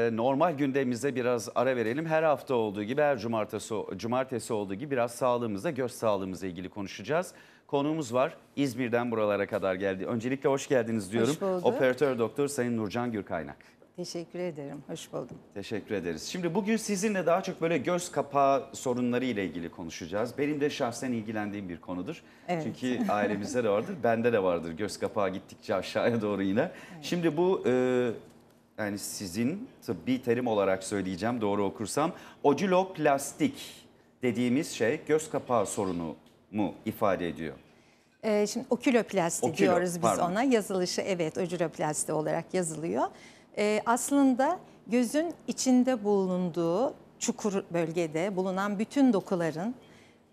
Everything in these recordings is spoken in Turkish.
Ee, normal gündemimize biraz ara verelim. Her hafta olduğu gibi, her cumartesi, cumartesi olduğu gibi biraz sağlığımızla, göz sağlığımızla ilgili konuşacağız. Konuğumuz var. İzmir'den buralara kadar geldi. Öncelikle hoş geldiniz diyorum. Hoş bulduk. Operatör doktor Sayın Nurcan Gürkaynak. Teşekkür ederim. Hoş buldum. Teşekkür ederiz. Şimdi bugün sizinle daha çok böyle göz kapağı sorunları ile ilgili konuşacağız. Benim de şahsen ilgilendiğim bir konudur. Evet. Çünkü ailemizde de vardır, bende de vardır göz kapağı gittikçe aşağıya doğru yine. Evet. Şimdi bu e, yani sizin tıbbi terim olarak söyleyeceğim doğru okursam ocüloplastik dediğimiz şey göz kapağı sorunu mu ifade ediyor? Ee, şimdi oküloplasti Okülo, diyoruz biz pardon. ona. Yazılışı evet ocüloplasti olarak yazılıyor. Ee, aslında gözün içinde bulunduğu çukur bölgede bulunan bütün dokuların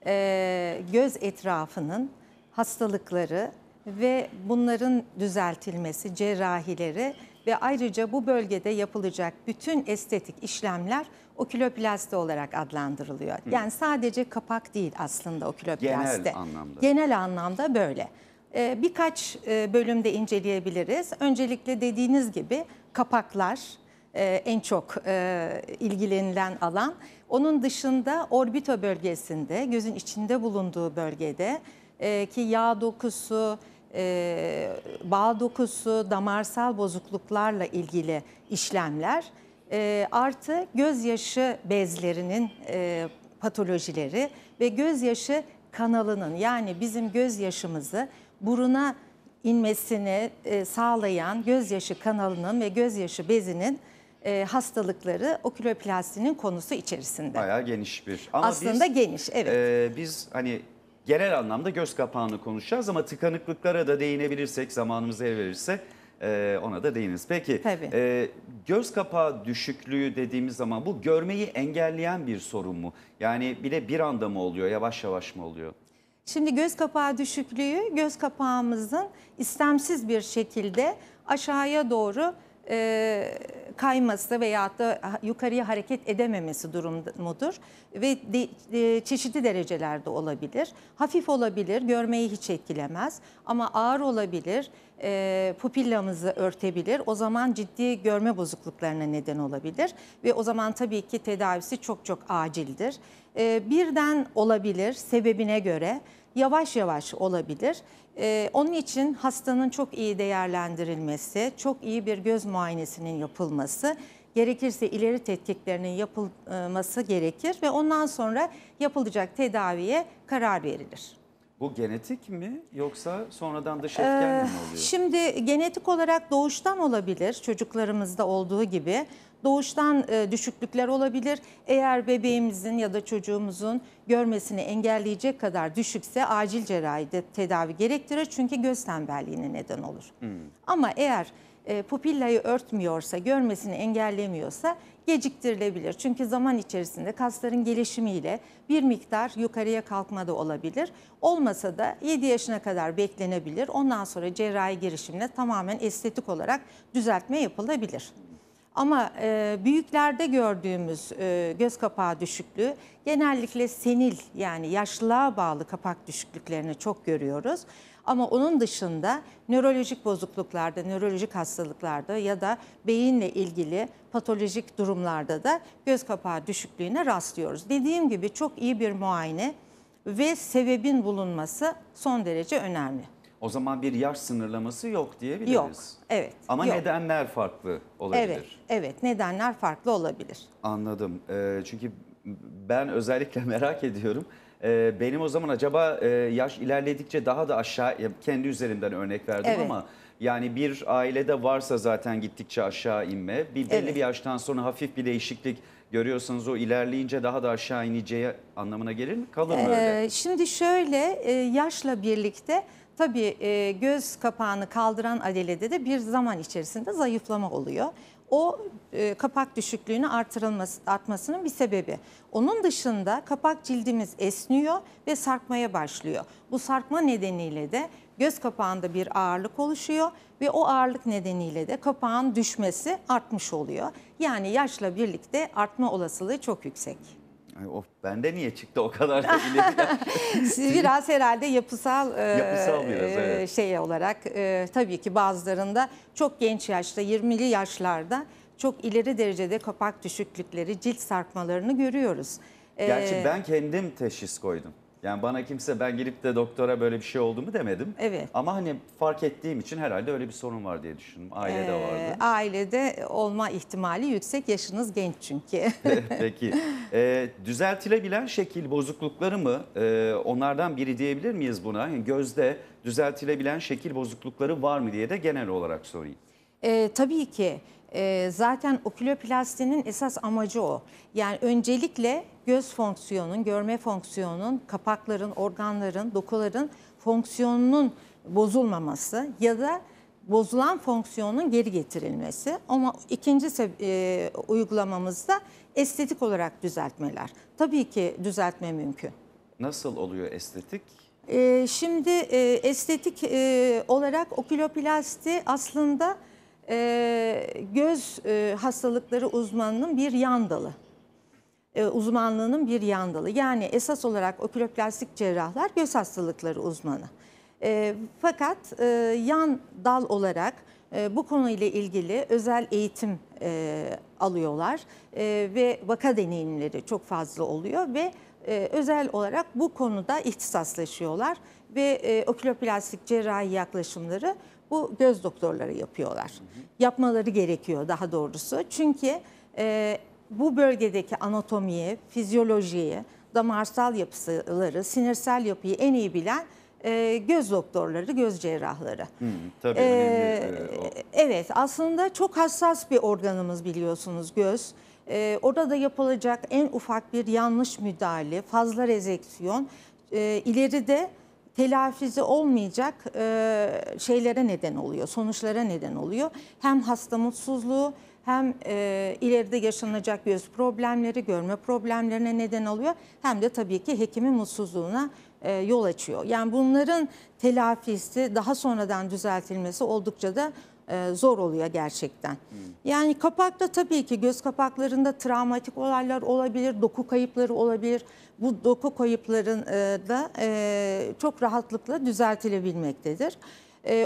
e, göz etrafının hastalıkları ve bunların düzeltilmesi, cerrahileri ve ayrıca bu bölgede yapılacak bütün estetik işlemler oküloplasti olarak adlandırılıyor. Hı. Yani sadece kapak değil aslında oküloplasti. Genel anlamda. Genel anlamda böyle. Ee, birkaç e, bölümde inceleyebiliriz. Öncelikle dediğiniz gibi kapaklar e, en çok e, ilgilenilen alan. Onun dışında orbito bölgesinde, gözün içinde bulunduğu bölgede e, ki yağ dokusu, ee, bağ dokusu, damarsal bozukluklarla ilgili işlemler e, artı gözyaşı bezlerinin e, patolojileri ve gözyaşı kanalının yani bizim gözyaşımızı buruna inmesini e, sağlayan gözyaşı kanalının ve gözyaşı bezinin e, hastalıkları oküloplastinin konusu içerisinde. Bayağı geniş bir. Ama Aslında biz, geniş, evet. E, biz hani genel anlamda göz kapağını konuşacağız ama tıkanıklıklara da değinebilirsek zamanımız el verirse e, ona da değiniz. Peki Tabii. E, göz kapağı düşüklüğü dediğimiz zaman bu görmeyi engelleyen bir sorun mu? Yani bile bir anda mı oluyor yavaş yavaş mı oluyor? Şimdi göz kapağı düşüklüğü göz kapağımızın istemsiz bir şekilde aşağıya doğru e, kayması veya da yukarıya hareket edememesi durumudur ve de, de, çeşitli derecelerde olabilir. Hafif olabilir, görmeyi hiç etkilemez ama ağır olabilir, e, pupillamızı örtebilir. O zaman ciddi görme bozukluklarına neden olabilir ve o zaman tabii ki tedavisi çok çok acildir. E, birden olabilir sebebine göre yavaş yavaş olabilir. Ee, onun için hastanın çok iyi değerlendirilmesi, çok iyi bir göz muayenesinin yapılması, gerekirse ileri tetkiklerinin yapılması gerekir ve ondan sonra yapılacak tedaviye karar verilir. Bu genetik mi yoksa sonradan dış etken ee, mi oluyor? Şimdi genetik olarak doğuştan olabilir çocuklarımızda olduğu gibi. Doğuştan e, düşüklükler olabilir. Eğer bebeğimizin ya da çocuğumuzun görmesini engelleyecek kadar düşükse acil cerrahi de tedavi gerektirir. Çünkü göz tembelliğine neden olur. Hmm. Ama eğer e, pupillayı örtmüyorsa, görmesini engellemiyorsa geciktirilebilir. Çünkü zaman içerisinde kasların gelişimiyle bir miktar yukarıya kalkma da olabilir. Olmasa da 7 yaşına kadar beklenebilir. Ondan sonra cerrahi girişimle tamamen estetik olarak düzeltme yapılabilir. Ama e, büyüklerde gördüğümüz e, göz kapağı düşüklüğü genellikle senil yani yaşlılığa bağlı kapak düşüklüklerini çok görüyoruz. Ama onun dışında nörolojik bozukluklarda, nörolojik hastalıklarda ya da beyinle ilgili patolojik durumlarda da göz kapağı düşüklüğüne rastlıyoruz. Dediğim gibi çok iyi bir muayene ve sebebin bulunması son derece önemli. O zaman bir yaş sınırlaması yok diyebiliriz. Yok, evet. Ama yok. nedenler farklı olabilir. Evet, evet. Nedenler farklı olabilir. Anladım. Ee, çünkü ben özellikle merak ediyorum. Ee, benim o zaman acaba e, yaş ilerledikçe daha da aşağı, kendi üzerimden örnek verdim evet. ama... Yani bir ailede varsa zaten gittikçe aşağı inme. Bir belli evet. bir yaştan sonra hafif bir değişiklik görüyorsanız o ilerleyince daha da aşağı ineceği anlamına gelir mi? Kalır mı ee, öyle? Ee, şimdi şöyle e, yaşla birlikte Tabii e, göz kapağını kaldıran alelede de bir zaman içerisinde zayıflama oluyor. O e, kapak düşüklüğünü artırılması, artmasının bir sebebi. Onun dışında kapak cildimiz esniyor ve sarkmaya başlıyor. Bu sarkma nedeniyle de göz kapağında bir ağırlık oluşuyor ve o ağırlık nedeniyle de kapağın düşmesi artmış oluyor. Yani yaşla birlikte artma olasılığı çok yüksek. Ay, of bende niye çıktı o kadar da Siz biraz herhalde yapısal, e, yapısal biraz, e, evet. şey olarak e, tabii ki bazılarında çok genç yaşta 20'li yaşlarda çok ileri derecede kapak düşüklükleri, cilt sarkmalarını görüyoruz. Gerçi ee, ben kendim teşhis koydum. Yani bana kimse ben gelip de doktora böyle bir şey oldu mu demedim. Evet. Ama hani fark ettiğim için herhalde öyle bir sorun var diye düşündüm. Ailede ee, vardı. Ailede olma ihtimali yüksek. Yaşınız genç çünkü. Peki. Ee, düzeltilebilen şekil bozuklukları mı? Ee, onlardan biri diyebilir miyiz buna? Yani gözde düzeltilebilen şekil bozuklukları var mı diye de genel olarak sorayım. Ee, tabii ki. Ee, zaten okuloplastinin esas amacı o. Yani öncelikle göz fonksiyonun, görme fonksiyonun, kapakların, organların, dokuların fonksiyonunun bozulmaması ya da bozulan fonksiyonun geri getirilmesi. Ama ikinci e, uygulamamızda estetik olarak düzeltmeler. Tabii ki düzeltme mümkün. Nasıl oluyor estetik? E, şimdi e, estetik e, olarak okuloplasti aslında e, göz e, hastalıkları uzmanının bir yan dalı. E, uzmanlığının bir yan dalı. Yani esas olarak oküloplastik cerrahlar göz hastalıkları uzmanı. E, fakat e, yan dal olarak e, bu konuyla ilgili özel eğitim e, alıyorlar e, ve vaka deneyimleri çok fazla oluyor ve e, özel olarak bu konuda ihtisaslaşıyorlar ve e, oküloplastik cerrahi yaklaşımları bu göz doktorları yapıyorlar. Hı hı. Yapmaları gerekiyor daha doğrusu. Çünkü e, bu bölgedeki anatomiyi, fizyolojiyi, damarsal yapıları, sinirsel yapıyı en iyi bilen e, göz doktorları, göz cerrahları. Hı, tabii ee, önemli. E, e, o. Evet aslında çok hassas bir organımız biliyorsunuz göz. E, orada da yapılacak en ufak bir yanlış müdahale, fazla rezeksiyon, e, ileride telafisi olmayacak e, şeylere neden oluyor, sonuçlara neden oluyor. Hem hasta mutsuzluğu hem e, ileride yaşanacak göz problemleri, görme problemlerine neden oluyor. Hem de tabii ki hekimin mutsuzluğuna e, yol açıyor. Yani bunların telafisi daha sonradan düzeltilmesi oldukça da e, zor oluyor gerçekten. Yani kapakta tabii ki göz kapaklarında travmatik olaylar olabilir, doku kayıpları olabilir. Bu doku kayıpların e, da e, çok rahatlıkla düzeltilebilmektedir.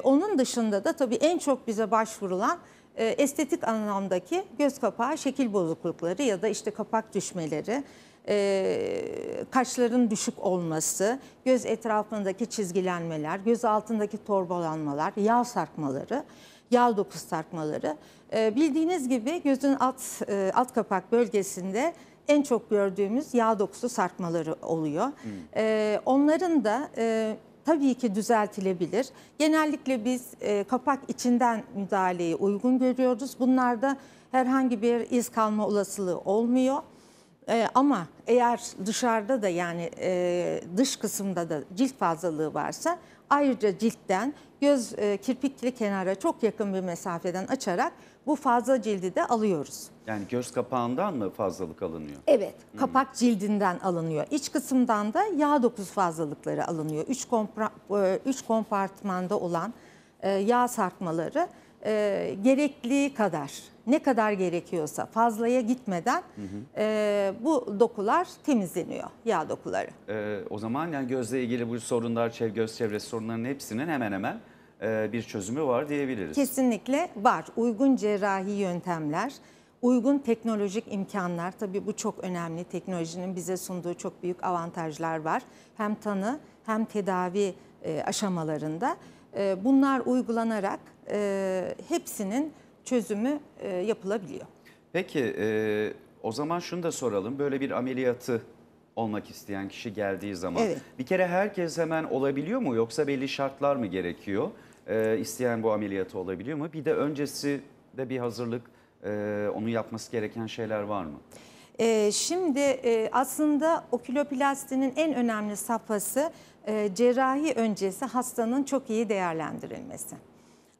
onun dışında da tabii en çok bize başvurulan estetik anlamdaki göz kapağı şekil bozuklukları ya da işte kapak düşmeleri e, kaşların düşük olması, göz etrafındaki çizgilenmeler, göz altındaki torbalanmalar, yağ sarkmaları yağ dokuz sarkmaları. Ee, bildiğiniz gibi gözün alt, e, alt kapak bölgesinde en çok gördüğümüz yağ dokusu sarkmaları oluyor. Hmm. Ee, onların da e, tabii ki düzeltilebilir. Genellikle biz e, kapak içinden müdahaleyi uygun görüyoruz. Bunlarda herhangi bir iz kalma olasılığı olmuyor. E, ama eğer dışarıda da yani e, dış kısımda da cilt fazlalığı varsa Ayrıca ciltten göz e, kirpikli kenara çok yakın bir mesafeden açarak bu fazla cildi de alıyoruz. Yani göz kapağından mı fazlalık alınıyor? Evet, hmm. kapak cildinden alınıyor. İç kısımdan da yağ dokusu fazlalıkları alınıyor. Üç, e, kompartmanda olan e, yağ sarkmaları e, gerekli kadar ne kadar gerekiyorsa fazlaya gitmeden hı hı. E, bu dokular temizleniyor yağ dokuları. E, o zaman yani gözle ilgili bu sorunlar, çev göz çevresi sorunlarının hepsinin hemen hemen e, bir çözümü var diyebiliriz. Kesinlikle var. Uygun cerrahi yöntemler, uygun teknolojik imkanlar tabii bu çok önemli. Teknolojinin bize sunduğu çok büyük avantajlar var. Hem tanı hem tedavi e, aşamalarında e, bunlar uygulanarak e, hepsinin çözümü e, yapılabiliyor. Peki e, o zaman şunu da soralım. Böyle bir ameliyatı olmak isteyen kişi geldiği zaman evet. bir kere herkes hemen olabiliyor mu yoksa belli şartlar mı gerekiyor? E, isteyen bu ameliyatı olabiliyor mu? Bir de öncesi de bir hazırlık e, onu yapması gereken şeyler var mı? E, şimdi e, aslında oküloplastinin en önemli safhası e, cerrahi öncesi hastanın çok iyi değerlendirilmesi.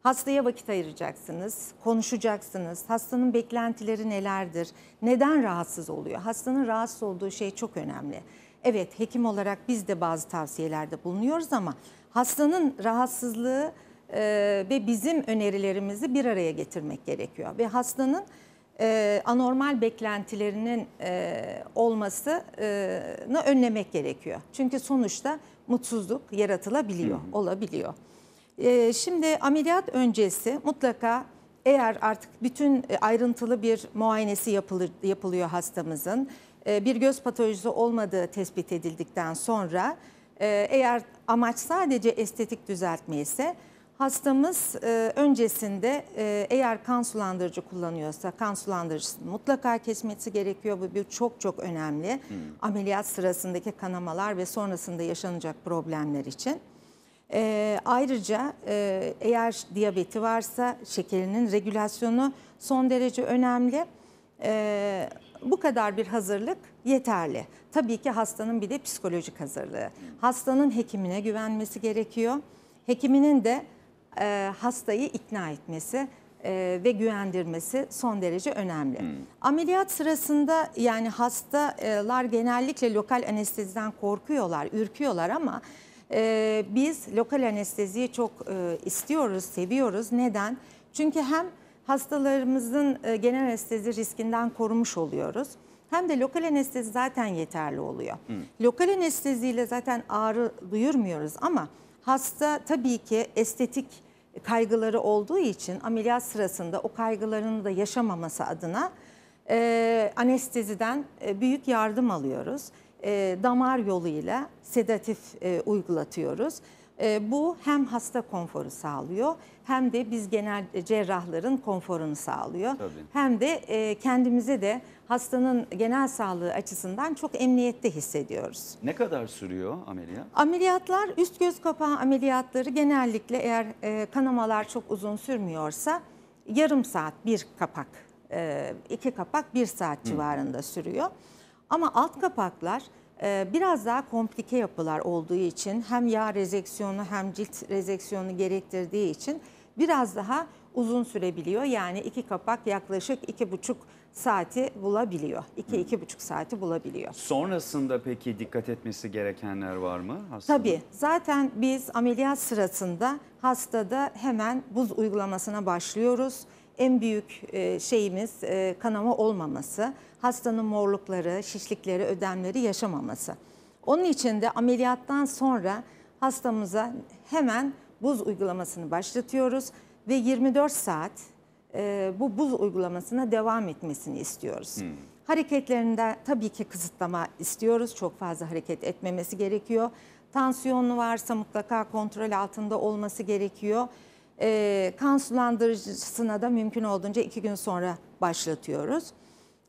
Hastaya vakit ayıracaksınız, konuşacaksınız. Hastanın beklentileri nelerdir? Neden rahatsız oluyor? Hastanın rahatsız olduğu şey çok önemli. Evet hekim olarak biz de bazı tavsiyelerde bulunuyoruz ama hastanın rahatsızlığı e, ve bizim önerilerimizi bir araya getirmek gerekiyor. Ve hastanın e, anormal beklentilerinin e, olmasını önlemek gerekiyor. Çünkü sonuçta mutsuzluk yaratılabiliyor, olabiliyor. Ee, şimdi ameliyat öncesi mutlaka eğer artık bütün e, ayrıntılı bir muayenesi yapılıyor hastamızın, e, bir göz patolojisi olmadığı tespit edildikten sonra e, eğer amaç sadece estetik düzeltme ise hastamız öncesinde eğer kan sulandırıcı kullanıyorsa kan sulandırıcısını mutlaka kesmesi gerekiyor. Bu bir çok çok önemli hmm. ameliyat sırasındaki kanamalar ve sonrasında yaşanacak problemler için. E, ayrıca e, eğer diyabeti varsa şekerinin regülasyonu son derece önemli. E, bu kadar bir hazırlık yeterli. Tabii ki hastanın bir de psikolojik hazırlığı. Hastanın hekimine güvenmesi gerekiyor. Hekiminin de e, hastayı ikna etmesi e, ve güvendirmesi son derece önemli. Hmm. Ameliyat sırasında yani hastalar genellikle lokal anesteziden korkuyorlar, ürküyorlar ama e, biz lokal anesteziyi çok e, istiyoruz, seviyoruz. Neden? Çünkü hem hastalarımızın e, genel anestezi riskinden korumuş oluyoruz. Hem de lokal anestezi zaten yeterli oluyor. Hı. Lokal anesteziyle zaten ağrı duyurmuyoruz ama hasta tabii ki estetik kaygıları olduğu için ameliyat sırasında o kaygılarını da yaşamaması adına e, anesteziden e, büyük yardım alıyoruz e, damar yoluyla sedatif e, uygulatıyoruz. E, bu hem hasta konforu sağlıyor hem de biz genel e, cerrahların konforunu sağlıyor. Tabii. Hem de e, kendimizi de hastanın genel sağlığı açısından çok emniyette hissediyoruz. Ne kadar sürüyor ameliyat? Ameliyatlar üst göz kapağı ameliyatları genellikle eğer e, kanamalar çok uzun sürmüyorsa yarım saat bir kapak, e, iki kapak bir saat Hı. civarında sürüyor. Ama alt kapaklar e, biraz daha komplike yapılar olduğu için hem yağ rezeksiyonu hem cilt rezeksiyonu gerektirdiği için biraz daha uzun sürebiliyor. Yani iki kapak yaklaşık iki buçuk saati bulabiliyor. İki, iki buçuk saati bulabiliyor. Sonrasında peki dikkat etmesi gerekenler var mı? Hastada? Tabii. Zaten biz ameliyat sırasında hastada hemen buz uygulamasına başlıyoruz en büyük e, şeyimiz e, kanama olmaması, hastanın morlukları, şişlikleri, ödemleri yaşamaması. Onun için de ameliyattan sonra hastamıza hemen buz uygulamasını başlatıyoruz ve 24 saat e, bu buz uygulamasına devam etmesini istiyoruz. Hmm. Hareketlerinde tabii ki kısıtlama istiyoruz. Çok fazla hareket etmemesi gerekiyor. Tansiyonu varsa mutlaka kontrol altında olması gerekiyor. E, kan sulandırıcısına da mümkün olduğunca iki gün sonra başlatıyoruz.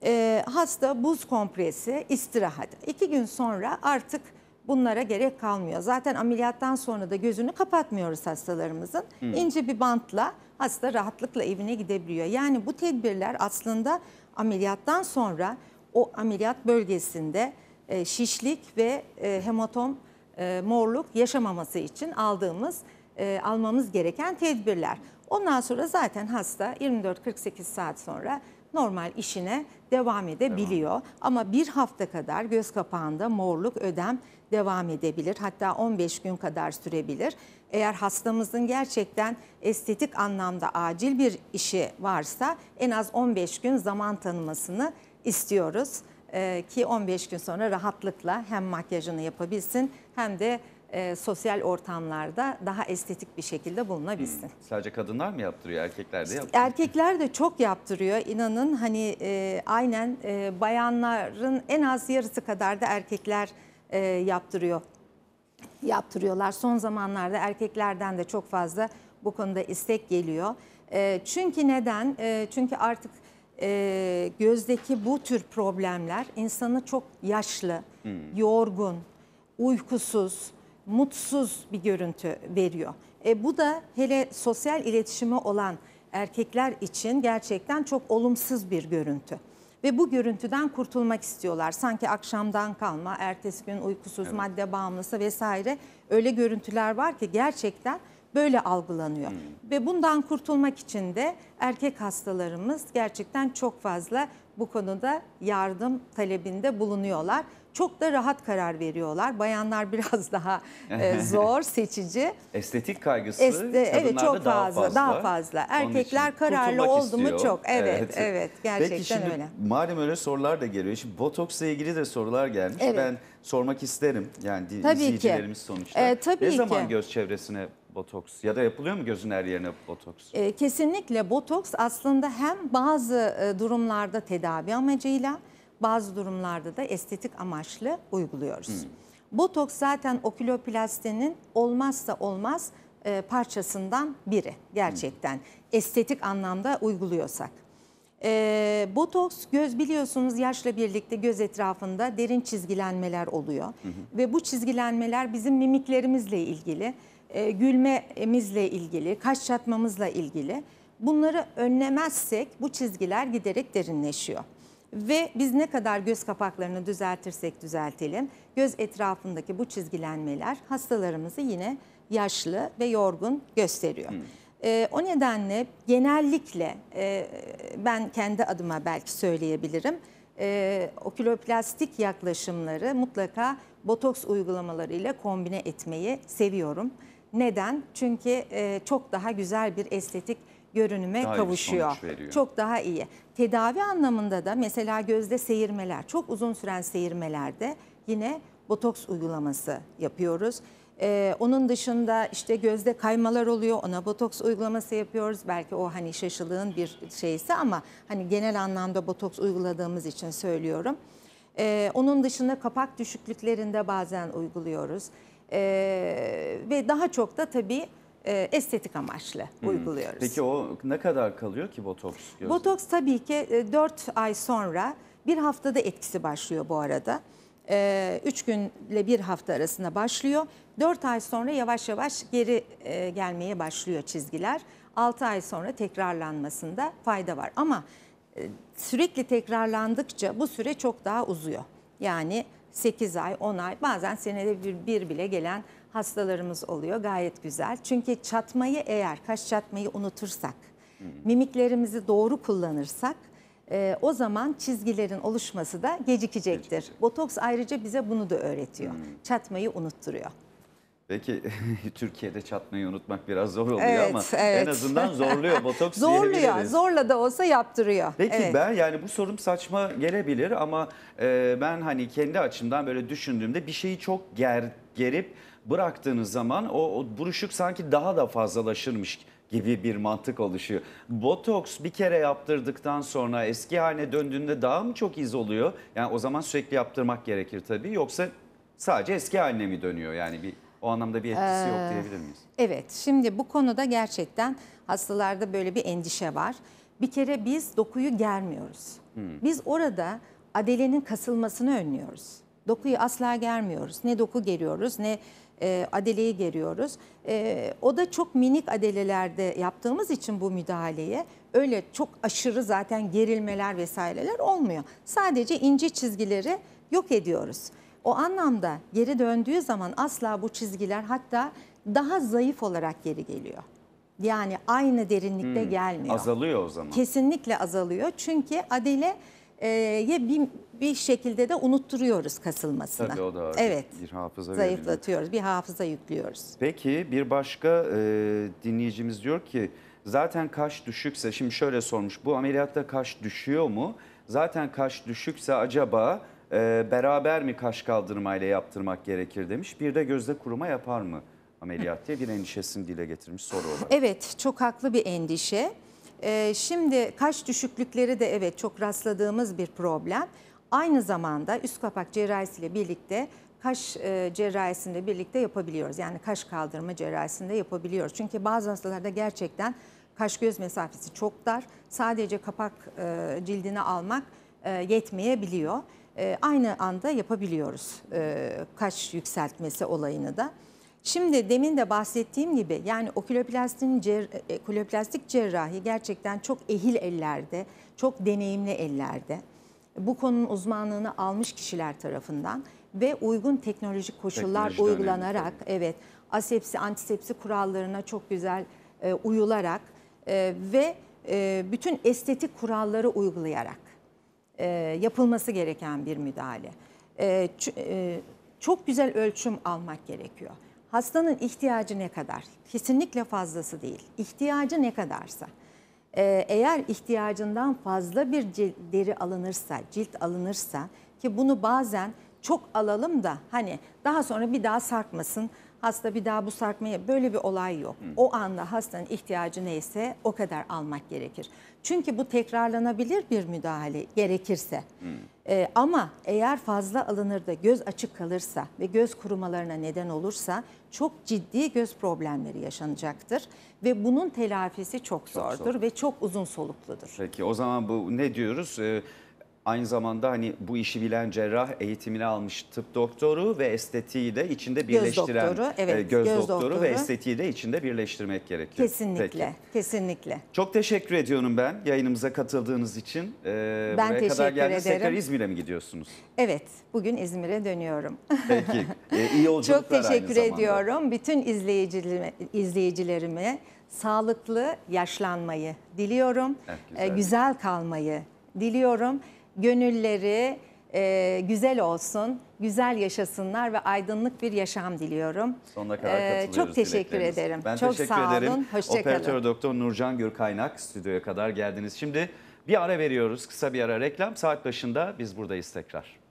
E, hasta buz kompresi, istirahat. İki gün sonra artık bunlara gerek kalmıyor. Zaten ameliyattan sonra da gözünü kapatmıyoruz hastalarımızın. Hmm. İnce bir bantla hasta rahatlıkla evine gidebiliyor. Yani bu tedbirler aslında ameliyattan sonra o ameliyat bölgesinde e, şişlik ve e, hematom e, morluk yaşamaması için aldığımız e, almamız gereken tedbirler. Ondan sonra zaten hasta 24-48 saat sonra normal işine devam edebiliyor. Devam. Ama bir hafta kadar göz kapağında morluk, ödem devam edebilir. Hatta 15 gün kadar sürebilir. Eğer hastamızın gerçekten estetik anlamda acil bir işi varsa en az 15 gün zaman tanımasını istiyoruz. Ee, ki 15 gün sonra rahatlıkla hem makyajını yapabilsin hem de e, sosyal ortamlarda daha estetik bir şekilde bulunabilsin. Hmm. Sadece kadınlar mı yaptırıyor, erkekler de yaptırıyor? Erkekler de çok yaptırıyor. İnanın hani e, aynen e, bayanların en az yarısı kadar da erkekler e, yaptırıyor. Yaptırıyorlar. Son zamanlarda erkeklerden de çok fazla bu konuda istek geliyor. E, çünkü neden? E, çünkü artık e, gözdeki bu tür problemler insanı çok yaşlı, hmm. yorgun, uykusuz, mutsuz bir görüntü veriyor. E, bu da hele sosyal iletişimi olan erkekler için gerçekten çok olumsuz bir görüntü. Ve bu görüntüden kurtulmak istiyorlar. Sanki akşamdan kalma, ertesi gün uykusuz, evet. madde bağımlısı vesaire öyle görüntüler var ki gerçekten böyle algılanıyor. Hmm. Ve bundan kurtulmak için de erkek hastalarımız gerçekten çok fazla bu konuda yardım talebinde bulunuyorlar. Çok da rahat karar veriyorlar. Bayanlar biraz daha e, zor, seçici. Estetik kaygısı Este, evet çok daha fazla, daha fazla. Erkekler kararlı oldu istiyor. mu çok. Evet, evet, evet gerçekten Peki şimdi, öyle. Madem öyle sorular da geliyor. Şimdi botoksla ilgili de sorular gelmiş. Evet. Ben sormak isterim. Yani tabii izleyicilerimiz ki. sonuçta. Ee, tabii ne ki. zaman göz çevresine botoks ya da yapılıyor mu gözün her yerine botoks? E, kesinlikle botoks aslında hem bazı e, durumlarda tedavi amacıyla bazı durumlarda da estetik amaçlı uyguluyoruz. Hmm. Botoks zaten okuloplastinin olmazsa olmaz e, parçasından biri gerçekten hmm. estetik anlamda uyguluyorsak. E, botoks göz biliyorsunuz yaşla birlikte göz etrafında derin çizgilenmeler oluyor hı hı. ve bu çizgilenmeler bizim mimiklerimizle ilgili e, gülmemizle ilgili, kaş çatmamızla ilgili bunları önlemezsek bu çizgiler giderek derinleşiyor. Ve biz ne kadar göz kapaklarını düzeltirsek düzeltelim, göz etrafındaki bu çizgilenmeler hastalarımızı yine yaşlı ve yorgun gösteriyor. Hmm. E, o nedenle genellikle e, ben kendi adıma belki söyleyebilirim. E, oküloplastik yaklaşımları mutlaka botoks uygulamalarıyla kombine etmeyi seviyorum. Neden? Çünkü e, çok daha güzel bir estetik görünüme daha kavuşuyor. Çok daha iyi. Tedavi anlamında da mesela gözde seyirmeler, çok uzun süren seyirmelerde yine botoks uygulaması yapıyoruz. Ee, onun dışında işte gözde kaymalar oluyor ona botoks uygulaması yapıyoruz. Belki o hani şaşılığın bir şeysi ama hani genel anlamda botoks uyguladığımız için söylüyorum. Ee, onun dışında kapak düşüklüklerinde bazen uyguluyoruz. E, ve daha çok da tabii e, estetik amaçlı hmm. uyguluyoruz. Peki o ne kadar kalıyor ki botoks? Gözde? Botoks tabii ki e, 4 ay sonra bir haftada etkisi başlıyor bu arada. e, üç günle bir hafta arasında başlıyor. 4 ay sonra yavaş yavaş geri e, gelmeye başlıyor çizgiler. 6 ay sonra tekrarlanmasında fayda var. Ama e, sürekli tekrarlandıkça bu süre çok daha uzuyor. Yani 8 ay, 10 ay bazen senede bir, bir bile gelen hastalarımız oluyor. Gayet güzel. Çünkü çatmayı eğer kaş çatmayı unutursak, mimiklerimizi doğru kullanırsak e, o zaman çizgilerin oluşması da gecikecektir. Gecikecek. Botoks ayrıca bize bunu da öğretiyor. Hmm. Çatmayı unutturuyor. Peki Türkiye'de çatmayı unutmak biraz zor oluyor evet, ama evet. en azından zorluyor botoks Zorluyor, zorla da olsa yaptırıyor. Peki evet. ben yani bu sorum saçma gelebilir ama e, ben hani kendi açımdan böyle düşündüğümde bir şeyi çok ger, gerip bıraktığınız zaman o, o buruşuk sanki daha da fazlalaşırmış gibi bir mantık oluşuyor. Botoks bir kere yaptırdıktan sonra eski haline döndüğünde daha mı çok iz oluyor? Yani o zaman sürekli yaptırmak gerekir tabii yoksa sadece eski haline mi dönüyor yani bir o anlamda bir etkisi ee, yok diyebilir miyiz? Evet şimdi bu konuda gerçekten hastalarda böyle bir endişe var. Bir kere biz dokuyu germiyoruz. Hmm. Biz orada adelenin kasılmasını önlüyoruz. Dokuyu asla germiyoruz. Ne doku geriyoruz ne e, adeleyi geriyoruz. E, o da çok minik adelelerde yaptığımız için bu müdahaleye öyle çok aşırı zaten gerilmeler vesaireler olmuyor. Sadece ince çizgileri yok ediyoruz. O anlamda geri döndüğü zaman asla bu çizgiler hatta daha zayıf olarak geri geliyor. Yani aynı derinlikte hmm, gelmiyor. Azalıyor o zaman. Kesinlikle azalıyor. Çünkü Adile e, ye bir, bir şekilde de unutturuyoruz kasılmasını. Tabii o da Evet. Bir hafıza Zayıflatıyoruz, verelim. bir hafıza yüklüyoruz. Peki bir başka e, dinleyicimiz diyor ki zaten kaş düşükse, şimdi şöyle sormuş bu ameliyatta kaş düşüyor mu? Zaten kaş düşükse acaba ee, beraber mi kaş kaldırmayla yaptırmak gerekir demiş. Bir de gözde kuruma yapar mı ameliyat diye bir endişesini dile getirmiş soru olarak. Evet çok haklı bir endişe. Ee, şimdi kaş düşüklükleri de evet çok rastladığımız bir problem. Aynı zamanda üst kapak cerrahisiyle birlikte kaş e, cerrahisinde birlikte yapabiliyoruz. Yani kaş kaldırma cerrahisinde yapabiliyoruz. Çünkü bazı hastalarda gerçekten kaş göz mesafesi çok dar. Sadece kapak e, cildini almak e, yetmeyebiliyor. Ee, aynı anda yapabiliyoruz e, kaç yükseltmesi olayını da. Şimdi demin de bahsettiğim gibi yani okuloplastik, cer, e, cerrahi gerçekten çok ehil ellerde, çok deneyimli ellerde. Bu konunun uzmanlığını almış kişiler tarafından ve uygun teknolojik koşullar Teknoloji uygulanarak evet asepsi antisepsi kurallarına çok güzel e, uyularak e, ve e, bütün estetik kuralları uygulayarak e, yapılması gereken bir müdahale. E, e, çok güzel ölçüm almak gerekiyor. Hastanın ihtiyacı ne kadar? Kesinlikle fazlası değil. İhtiyacı ne kadarsa. E, eğer ihtiyacından fazla bir cilt, deri alınırsa, cilt alınırsa ki bunu bazen çok alalım da hani daha sonra bir daha sarkmasın Hasta bir daha bu sarkmaya böyle bir olay yok. O anda hastanın ihtiyacı neyse o kadar almak gerekir. Çünkü bu tekrarlanabilir bir müdahale gerekirse. Ee, ama eğer fazla alınır da göz açık kalırsa ve göz kurumalarına neden olursa çok ciddi göz problemleri yaşanacaktır. Ve bunun telafisi çok, çok zordur zor. ve çok uzun solukludur. Peki o zaman bu ne diyoruz? Ee, Aynı zamanda hani bu işi bilen cerrah eğitimini almış tıp doktoru ve estetiği de içinde birleştiren göz doktoru, e, evet, göz, göz doktoru, doktoru ve estetiği de içinde birleştirmek gerekiyor. Kesinlikle, Peki. kesinlikle. Çok teşekkür ediyorum ben yayınımıza katıldığınız için. Ee, ben buraya teşekkür kadar ederim. Tekrar İzmir'e mi gidiyorsunuz? Evet, bugün İzmir'e dönüyorum. Peki, ee, iyi yolculuklar Çok teşekkür aynı ediyorum. Bütün izleyicilerime, izleyicilerime sağlıklı yaşlanmayı diliyorum. Evet, e, güzel. Ee, güzel kalmayı diliyorum gönülleri e, güzel olsun, güzel yaşasınlar ve aydınlık bir yaşam diliyorum. Sonuna kadar e, katılıyoruz. Ee, çok teşekkür ederim. Ben çok teşekkür sağ ederim. olun. Hoşçakalın. Operatör Doktor Nurcan Gürkaynak stüdyoya kadar geldiniz. Şimdi bir ara veriyoruz. Kısa bir ara reklam. Saat başında biz buradayız tekrar.